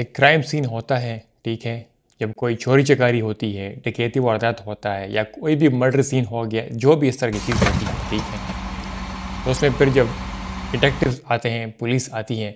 एक crime scene होता है ठीक है जब कोई चोरी चकारी होती है डकैती वारदात होता है या कोई भी मर्डर सीन हो गया जो भी इस तरह की चीज़ होती है ठीक है तो उसमें फिर जब डिटेक्टिव आते हैं पुलिस आती है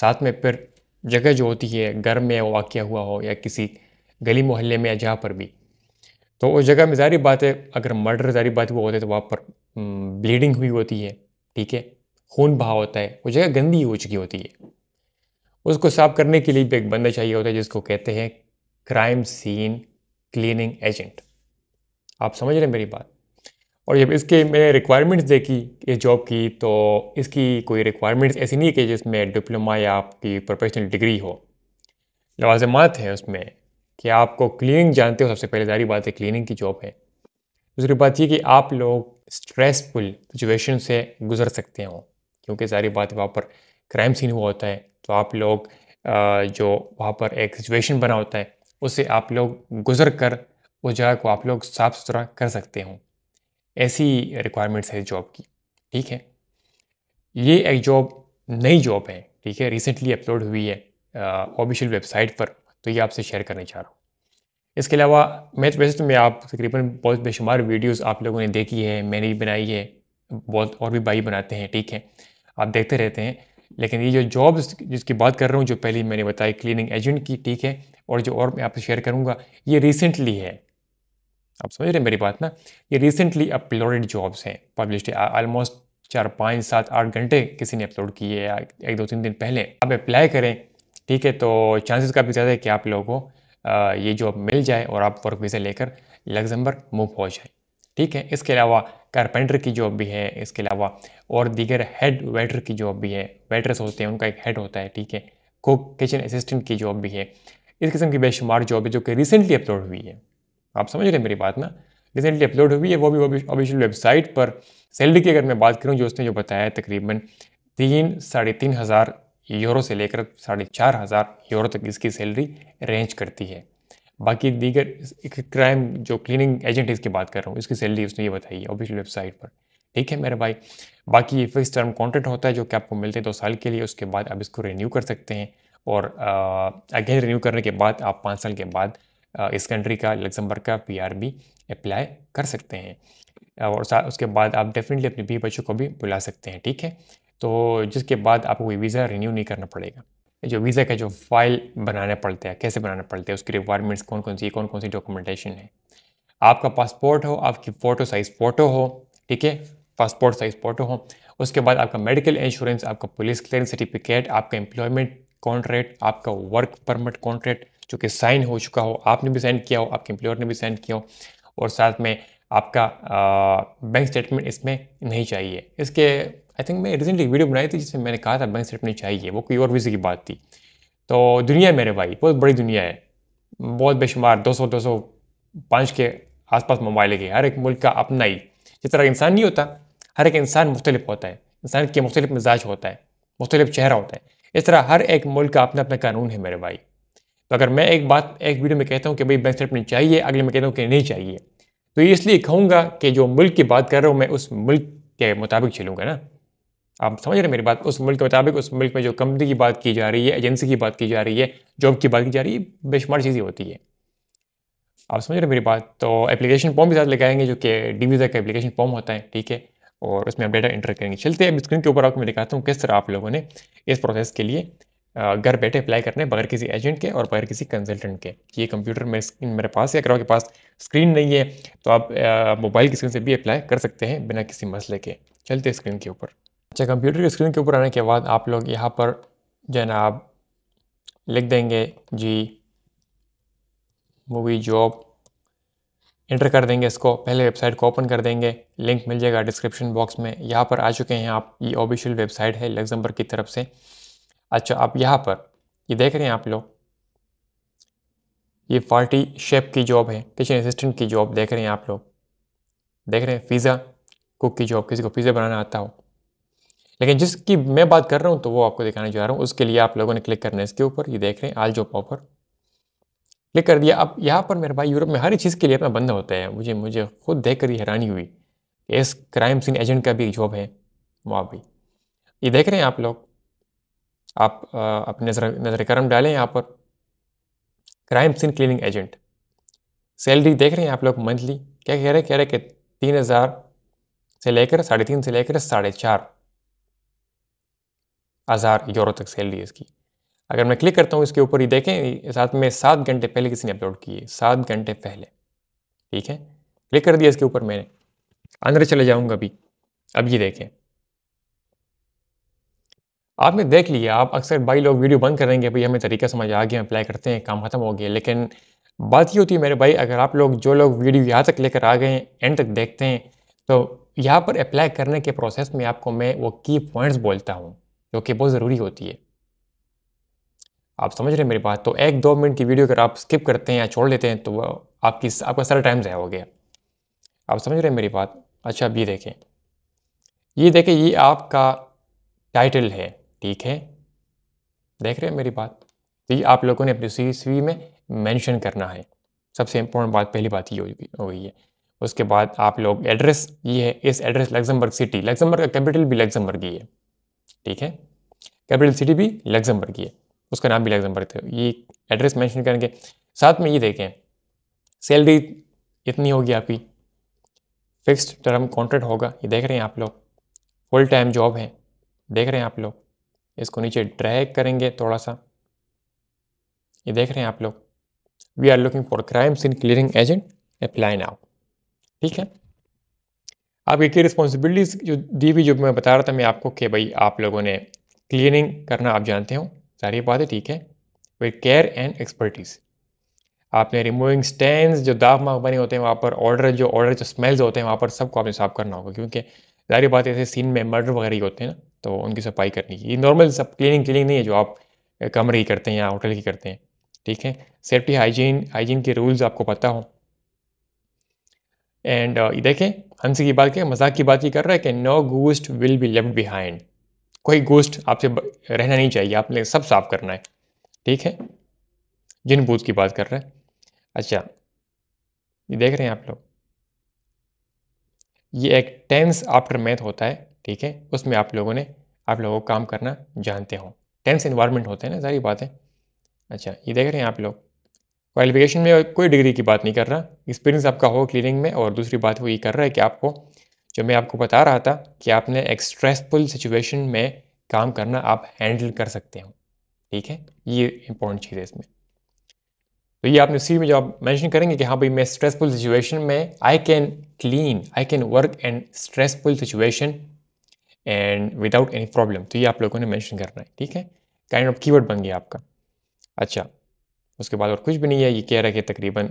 साथ में फिर जगह जो होती है घर में वाक़ हुआ हो या किसी गली मोहल्ले में या जहाँ पर भी तो उस जगह में ज़ारी बात है अगर मर्डर ज़ारी बात हुआ होता है तो वहाँ पर ब्लीडिंग हुई होती है ठीक है खून बहा होता है वो जगह गंदी हो चुकी होती है उसको साफ करने के लिए भी एक बंदा चाहिए होता है जिसको कहते हैं क्राइम सीन क्लीनिंग एजेंट आप समझ रहे हैं मेरी बात और जब इसके मैंने रिक्वायरमेंट्स देखी इस जॉब की तो इसकी कोई रिक्वायरमेंट्स ऐसी नहीं कि जिसमें डिप्लोमा या आपकी प्रोफेशनल डिग्री हो लवाजमात है उसमें कि आपको क्लीनिंग जानते हो सबसे पहले सारी बात है क्लीनिंग की जॉब है दूसरी बात ये कि आप लोग स्ट्रेसफुल सिचुएशन से गुजर सकते हो क्योंकि सारी बात वहाँ पर क्राइम सीन हुआ होता है तो आप लोग जो वहाँ पर एक सिचुएशन बना होता है उससे आप लोग गुजर कर उस जगह को आप लोग साफ़ सुथरा कर सकते हो ऐसी रिक्वायरमेंट्स है जॉब की ठीक है ये एक जॉब नई जॉब है ठीक है रिसेंटली अपलोड हुई है ऑफिशियल वेबसाइट पर तो ये आपसे शेयर करने चाह रहा हूँ इसके अलावा मैं तो वैसे तो मैं आप तकरीबन बहुत बेशुमार वीडियोस आप लोगों ने देखी है मैंने भी बनाई है बहुत और भी भाई बनाते हैं ठीक है आप देखते रहते हैं लेकिन ये जो जॉब्स जिसकी बात कर रहा हूँ जो पहले मैंने बताई क्लीनिंग एजेंट की ठीक है और जो और मैं आपसे शेयर करूँगा ये रिसेंटली है आप समझ रहे हैं मेरी बात ना ये रिसेंटली अपलोडेड जॉब्स हैं पब्लिश ऑलमोस्ट चार पाँच सात आठ घंटे किसी ने अपलोड किए या एक दो तीन दिन पहले आप अप्लाई करें ठीक है तो चांसेस काफ़ी ज़्यादा है कि आप लोगों को ये जॉब मिल जाए और आप वर्क वीज़ा लेकर लग्जम्बर मूव हो जाए ठीक है इसके अलावा कारपेंटर की जॉब भी है इसके अलावा और दीगर हेड वेटर की जॉब भी है वेटर्स होते हैं उनका एक हेड होता है ठीक है कुक किचन असिस्टेंट की जॉब भी है इस किस्म की बेशुमार जॉब है जो कि रिसेंटली अपलोड हुई है आप समझ रहे हैं मेरी बात ना रिसेंटली अपलोड हुई है वो भी ऑफिशियल वेबसाइट पर सैलरी की अगर मैं बात करूँ जो उसने जो बताया तकरीबन तीन साढ़े तीन हज़ार यूरो से लेकर साढ़े चार हज़ार यूरो तक इसकी सैलरी रेंज करती है बाकी दीगर एक क्राइम जो क्लीनिंग एजेंट है इसकी बात कर रहा हूँ इसकी सैलरी उसने ये बताई है ऑफिशियल वेबसाइट पर ठीक है मेरे भाई बाकी ये फिक्स टर्म कॉन्ट्रैक्ट होता है जो कि आपको मिलते हैं दो साल के लिए उसके बाद आप इसको रिन्यू कर सकते हैं और अगेन रिन्यू करने के बाद आप पाँच साल के बाद आ, इस कंट्री का लग्जमबर्ग का पी अप्लाई कर सकते हैं और उसके बाद आप डेफिनेटली अपने बी बच्चों को भी बुला सकते हैं ठीक है तो जिसके बाद आपको वीज़ा रिन्यू नहीं करना पड़ेगा जो वीज़ा का जो फाइल बनाने पड़ते हैं कैसे बनाने पड़ते हैं उसकी रिक्वायरमेंट्स कौन कौन सी कौन कौन सी डॉक्यूमेंटेशन है आपका पासपोर्ट हो आपकी फ़ोटो साइज़ फ़ोटो हो ठीक है पासपोर्ट साइज़ फ़ोटो हो उसके बाद आपका मेडिकल इंश्योरेंस आपका पुलिस क्लियरेंस सर्टिफिकेट आपका एम्प्लॉयमेंट कॉन्ट्रैक्ट आपका वर्क परमिट कॉन्ट्रैक्ट जो कि साइन हो चुका हो आपने भी सेंड किया हो आपके एम्प्लॉयर ने भी सेंड किया हो और साथ में आपका बैंक स्टेटमेंट इसमें नहीं चाहिए इसके आई थिंक मैं रिसेंटली वीडियो बनाई थी जिसमें मैंने कहा था बैंक सेट चाहिए वो कोई और वीज़े की बात थी तो दुनिया है मेरे भाई बहुत बड़ी दुनिया है बहुत बेशुमार दो सौ दो सौ पाँच के आसपास मोबाइल है हर एक मुल्क का अपना ही जिस तरह इंसान नहीं होता हर एक इंसान मुख्तलिफ होता है इंसान के मुख्तलिफ मिजाज होता है मुख्तलिफ चेहरा होता है इस तरह हर एक मुल्क का अपना अपना कानून है मेरे भाई तो अगर मैं एक बात एक वीडियो में कहता हूँ कि भाई बैंक स्टेटमेंट चाहिए अगले में कहता हूँ कि नहीं चाहिए तो ये इसलिए कहूँगा कि जो मुल्क की बात कर रहा हूँ मैं उस मुल्क के मुताबिक चलूँगा ना आप समझ रहे मेरी बात उस मुल्क के मुताबिक उस मुल्क में जो कंपनी की बात की जा रही है एजेंसी की बात की जा रही है जॉब की बात की जा रही है बेशुमार चीज़ें होती है आप समझ रहे मेरी बात तो एप्लीकेशन फॉर्म के साथ लेके आएंगे जो कि डी वीज़ा का एप्लीकेशन फॉर्म होता है ठीक है और उसमें आप डेटा इंटर करेंगे चलते हैं स्क्रीन के ऊपर आपको मैं दिखाता हूँ किस तरह आप लोगों ने इस प्रोसेस के लिए घर बैठे अप्लाई करने बगैर किसी एजेंट के और बगैर किसी कंसल्टेंट के ये कंप्यूटर में स्क्रीन मेरे पास है अगर आपके पास स्क्रीन नहीं है तो आप मोबाइल की स्क्रीन से भी अप्लाई कर सकते हैं बिना किसी मसले के चलते स्क्रीन के ऊपर अच्छा कंप्यूटर की स्क्रीन के ऊपर आने के बाद आप लोग यहाँ पर जो है ना आप लिख देंगे जी मूवी जॉब इंटर कर देंगे इसको पहले वेबसाइट को ओपन कर देंगे लिंक मिल जाएगा डिस्क्रिप्शन बॉक्स में यहाँ पर आ चुके हैं आप ये ऑफिशियल वेबसाइट है लग्जमबर्ग की तरफ से अच्छा आप यहाँ पर ये देख रहे हैं आप लोग ये पार्टी शेप की जॉब है किचन असिस्टेंट की जॉब देख रहे हैं आप लोग देख रहे हैं पिज़्ज़ा कुक की जॉब किसी को पिज़्ज़ा बनाना आता हो लेकिन जिसकी मैं बात कर रहा हूँ तो वो आपको दिखाने जा रहा हूँ उसके लिए आप लोगों ने क्लिक करना है इसके ऊपर ये देख रहे हैं आल जो पॉपर क्लिक कर दिया अब यहाँ पर मेरे भाई यूरोप में हर चीज़ के लिए अपना बंद होता है मुझे मुझे खुद देख कर ही हैरानी हुई इस क्राइम सीन एजेंट का भी जॉब है वहाँ भी ये देख रहे हैं आप लोग आप अपने नज़र नज़र करम डालें यहाँ पर crime scene cleaning agent salary देख रहे हैं आप लोग मंथली क्या कह रहे हैं कह रहे हैं कि तीन हज़ार से लेकर साढ़े तीन से लेकर साढ़े चार हज़ार यूरो तक सैलरी है इसकी अगर मैं क्लिक करता हूँ इसके ऊपर ही देखें साथ में सात घंटे पहले किसी ने अपलोड किए सात घंटे पहले ठीक है क्लिक कर दिया इसके ऊपर मैंने अंदर चले जाऊँगा अभी अब ये देखें आपने देख लिया आप अक्सर भाई लोग वीडियो बंद करेंगे भाई हमें तरीका समझ आ गया अप्लाई करते हैं काम ख़त्म हो गया लेकिन बात ये होती है मेरे भाई अगर आप लोग जो लोग वीडियो यहाँ तक लेकर आ गए एंड तक देखते हैं तो यहाँ पर अप्लाई करने के प्रोसेस में आपको मैं वो की पॉइंट्स बोलता हूँ जो कि बहुत ज़रूरी होती है आप समझ रहे हैं मेरी बात तो एक दो मिनट की वीडियो अगर आप स्किप करते हैं या छोड़ लेते हैं तो आपकी आपका सारा टाइम ज़ाया हो गया आप समझ रहे हैं मेरी बात अच्छा अब ये देखें ये देखें ये आपका टाइटल है ठीक है देख रहे हैं मेरी बात तो ये आप लोगों ने अपनी सी सी में मेंशन करना है सबसे इम्पोर्टेंट बात पहली बात ये हो गई है उसके बाद आप लोग एड्रेस ये है इस एड्रेस लग्जमबर्ग सिटी लग्जमबर्ग का कैपिटल भी लग्जमबर्ग ही है ठीक है कैपिटल सिटी भी लग्जमबर्ग की है उसका नाम भी लग्जमबर्ग था ये एड्रेस मैंशन करेंगे साथ में ये देखें सैलरी इतनी होगी आपकी फिक्स्ड टर्म कॉन्ट्रैक्ट होगा ये देख रहे हैं आप लोग फुल टाइम जॉब है देख रहे हैं आप लोग इसको नीचे ड्रैग करेंगे थोड़ा सा ये देख रहे हैं आप लोग we are looking for crime scene cleaning agent apply now ठीक है आपकी की रिस्पॉन्सिबिलिटीज़ जो दी हुई जो मैं बता रहा था मैं आपको कि भाई आप लोगों ने क्लीनिंग करना आप जानते हो सारी बात है ठीक है विद केयर एंड एक्सपर्टीज़ आपने रिमूविंग स्टैंड जो दाग माग बने होते हैं वहाँ पर ऑर्डर जो ऑर्डर जो स्मेल्स होते हैं वहाँ पर सबको आपने साफ़ करना होगा क्योंकि सारी बात ऐसे सीन में मर्डर वगैरह ही होते हैं ना तो उनकी सफाई करनी है ये नॉर्मल सब क्लीनिंग क्लीनिंग नहीं है जो आप कमरे की करते हैं या होटल की करते हैं ठीक है सेफ्टी हाइजीन हाइजीन के रूल्स आपको पता हों एंड uh, देखें हंसी की बात क्या मजाक की बात ही कर रहा है कि no ghost will be left behind कोई गोस्ट आपसे रहना नहीं चाहिए आपने सब साफ करना है ठीक है जिन भूत की बात कर रहा है अच्छा ये देख रहे हैं आप लोग ये एक टेंस आफ्टर मैथ होता है ठीक है उसमें आप लोगों ने आप लोगों को काम करना जानते हो टेंस इन्वायरमेंट होते हैं ना सारी बातें अच्छा ये देख रहे हैं आप लोग क्वालिफिकेशन में कोई डिग्री की बात नहीं कर रहा एक्सपीरियंस आपका हो क्लीनिंग में और दूसरी बात वो ये कर रहा है कि आपको जो मैं आपको बता रहा था कि आपने एक स्ट्रेसफुल सिचुएशन में काम करना आप हैंडल कर सकते हो ठीक है ये इंपॉर्टेंट चीज़ है इसमें तो ये आपने सी में जो आप मैंशन करेंगे कि हाँ भाई मैं स्ट्रेसफुल सिचुएशन में I can clean I can work and stressful situation and without any problem तो ये आप लोगों ने मैंशन करना है ठीक है काइंड ऑफ कीवर्ड बन गया आपका अच्छा उसके बाद और कुछ भी नहीं है ये कह रहा है कि तकरीबन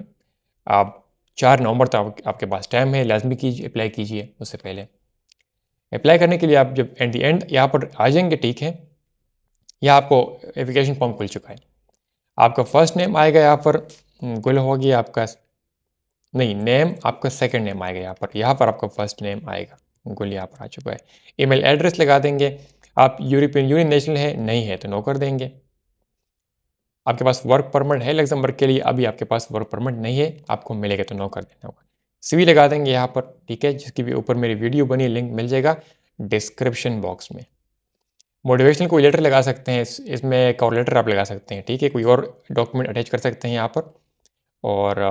आप चार नवंबर तक आप, आपके पास टाइम है लाजमी कीजिए अप्लाई कीजिए उससे पहले अप्लाई करने के लिए आप जब एट दी एंड यहाँ पर आ जाएंगे ठीक है या आपको एप्लीकेशन फॉर्म खुल चुका है आपका फर्स्ट नेम आएगा यहाँ पर हम्म, गुल होगी आपका नहीं नेम आपका सेकंड नेम आएगा यहाँ पर यहाँ पर आपका फर्स्ट नेम आएगा गुल यहाँ पर आ चुका है ईमेल एड्रेस लगा देंगे आप यूरोपियन यूनियन नेशनल है नहीं है तो नो कर देंगे आपके पास वर्क परमिट है लग्जमबर्ग के लिए अभी आपके पास वर्क परमिट नहीं है आपको मिलेगा तो नो कर देना होगा सीवी लगा देंगे यहाँ पर ठीक है जिसकी भी ऊपर मेरी वीडियो बनी लिंक मिल जाएगा डिस्क्रिप्शन बॉक्स में मोटिवेशनल कोई लेटर लगा सकते हैं इसमें एक और लेटर आप लगा सकते हैं ठीक है कोई और डॉक्यूमेंट अटैच कर सकते हैं यहाँ पर और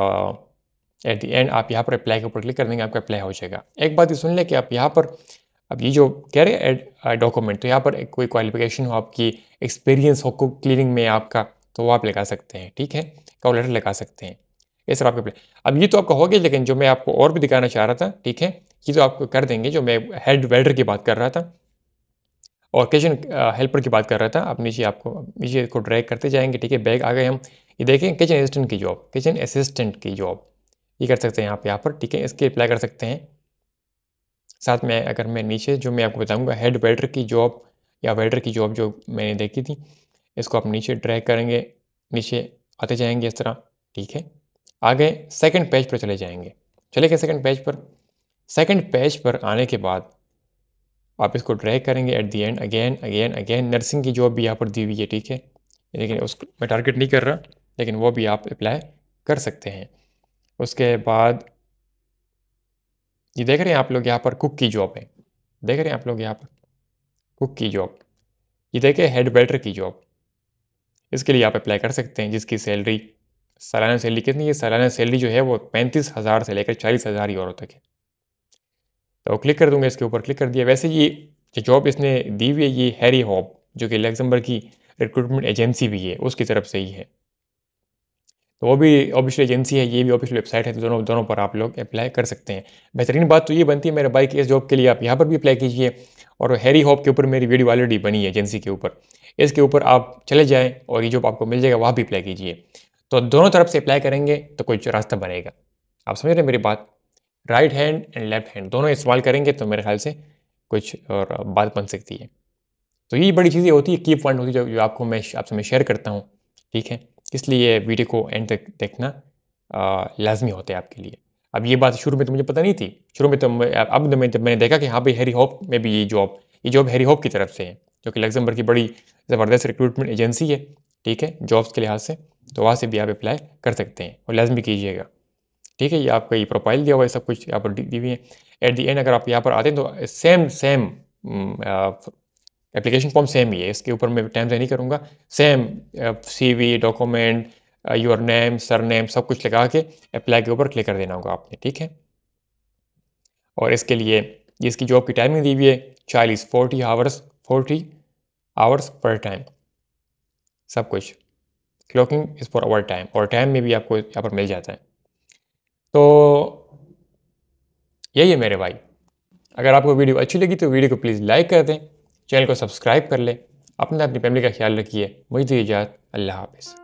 एट द एंड आप यहाँ पर अप्लाई के ऊपर क्लिक कर देंगे आपका अप्लाई हो जाएगा एक बात ये सुन लें कि आप यहाँ पर अब ये जो कह रहे हैं डॉक्यूमेंट uh, तो यहाँ पर कोई क्वालिफिकेशन हो आपकी एक्सपीरियंस हो क्लीनिंग में आपका तो वो आप लगा सकते हैं ठीक है कैलकुलेटर लगा सकते हैं ये सब आपके अब ये तो आपका हो गया लेकिन जो मैं आपको और भी दिखाना चाह रहा था ठीक है ये तो आप कर देंगे जो मैं हेड वेल्डर की बात कर रहा था और किचन हेल्पर की बात कर रहा था आप नीचे आपको नीचे को ड्रैग करते जाएंगे ठीक है बैग आ गए हम ये देखें किचन असिस्टेंट की जॉब किचन असिस्टेंट की जॉब ये कर सकते हैं आप यहाँ पर ठीक है इसके अप्लाई कर सकते हैं साथ में अगर मैं नीचे जो मैं आपको बताऊँगा हेड वेल्डर की जॉब या वेल्डर की जॉब जो मैंने देखी थी इसको आप नीचे ड्रैग करेंगे नीचे आते जाएंगे इस तरह ठीक है आगे सेकंड पेज पर चले जाएंगे चले गए सेकंड पेज पर सेकंड पेज पर आने के बाद आप इसको ड्रैग करेंगे at the end again again again nursing की जॉब भी यहाँ पर दी हुई है ठीक है लेकिन उसको मैं टारगेट नहीं कर रहा लेकिन वो भी आप अप्लाई कर सकते हैं उसके बाद ये देख रहे हैं आप लोग यहाँ पर कुक की जॉब है देख रहे हैं आप लोग यहाँ पर कुक की जॉब ये देखें हेड बेल्टर की जॉब इसके लिए आप अप्लाई कर सकते हैं जिसकी सैलरी सालाना सैलरी कितनी है सालाना सैलरी जो है वो पैंतीस हज़ार से लेकर चालीस हज़ार और तक है तो क्लिक कर दूंगा इसके ऊपर क्लिक कर दिया वैसे ये जो जॉब इसने दी हुई है ये हैरी हॉब जो कि लग्जमबर्ग की रिक्रूटमेंट एजेंसी भी है उसकी तरफ से ही है तो वो भी ऑफिशियल एजेंसी है ये भी ऑफिशियल वेबसाइट है तो दोनों दोनों पर आप लोग अप्लाई कर सकते हैं बेहतरीन बात तो ये बनती है मेरे भाई कि इस जॉब के लिए आप यहाँ पर भी अप्लाई कीजिए और हैरी हॉप के ऊपर मेरी वीडियो ऑलरेडी बनी है एजेंसी के ऊपर इसके ऊपर आप चले जाएँ और ये जॉब आपको मिल जाएगा वहाँ भी अप्लाई कीजिए तो दोनों तरफ से अप्लाई करेंगे तो कोई रास्ता बनेगा आप समझ रहे हैं मेरी बात right hand and left hand दोनों इस्तेमाल करेंगे तो मेरे ख्याल से कुछ और बात बन सकती है तो ये बड़ी चीज़ें होती है की पॉइंट होती है जो, आपको मैं आपसे मैं शेयर करता हूँ ठीक है इसलिए वीडियो को एंड तक देखना लाजमी होता है आपके लिए अब ये बात शुरू में तो मुझे पता नहीं थी शुरू में तो अब तो मैं, मैंने देखा कि हाँ भाई हैरी होप में भी ये जॉब ये जॉब हैरी होप की तरफ से है जो कि लग्जमबर्ग की बड़ी ज़बरदस्त रिक्रूटमेंट एजेंसी है ठीक है जॉब्स के लिहाज से तो वहाँ से भी आप अप्लाई कर सकते हैं और लाजमी कीजिएगा ठीक है ये आपका ये प्रोफाइल दिया हुआ है सब कुछ यहाँ पर दी हुई है एट दी एंड अगर आप यहाँ पर आते हैं तो same same application form same ही है इसके ऊपर मैं टाइम से नहीं करूँगा same we document your name surname सब कुछ लगा के अप्लाई के ऊपर क्लिक कर देना होगा आपने ठीक है और इसके लिए इसकी जॉब की टाइमिंग दी हुई है चालीस फोर्टी आवर्स फोर्टी आवर्स पर टाइम सब कुछ clocking is for hour time और टाइम में भी आपको यहाँ पर मिल जाता है तो यही है मेरे भाई अगर आपको वीडियो अच्छी लगी तो वीडियो को प्लीज़ लाइक कर दें चैनल को सब्सक्राइब कर लें अपने अपनी फैमिली का ख्याल रखिए मुझे इजाज़त अल्लाह हाफिज़